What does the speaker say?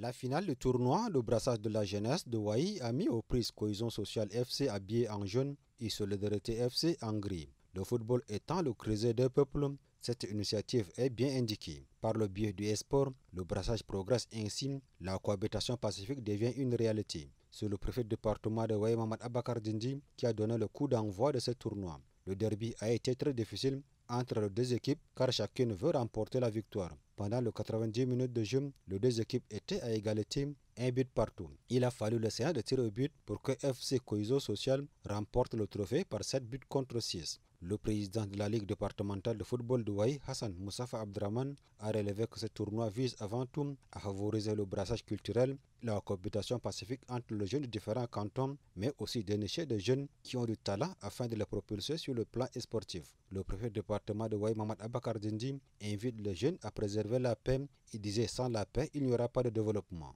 La finale du tournoi le brassage de la jeunesse de Wai a mis aux prises Cohésion sociale FC habillé en jaune et Solidarité FC en gris. Le football étant le creuset des peuples, cette initiative est bien indiquée. Par le biais du sport, le brassage progresse ainsi, la cohabitation pacifique devient une réalité. C'est le préfet du département de Wai Mamad Abakar qui a donné le coup d'envoi de ce tournoi. Le derby a été très difficile entre les deux équipes car chacune veut remporter la victoire. Pendant les 90 minutes de jeu, les deux équipes étaient à égalité, un but partout. Il a fallu le de tirer au but pour que FC Coiso Social remporte le trophée par 7 buts contre 6. Le président de la Ligue départementale de football de Waï, Hassan Moussafa Abdraman, a relevé que ce tournoi vise avant tout à favoriser le brassage culturel, la cohabitation pacifique entre les jeunes de différents cantons, mais aussi dénicher des jeunes qui ont du talent afin de les propulser sur le plan sportif. Le préfet du département de Waï, Mamad Abakar Dindi, invite les jeunes à préserver la paix. Il disait sans la paix, il n'y aura pas de développement.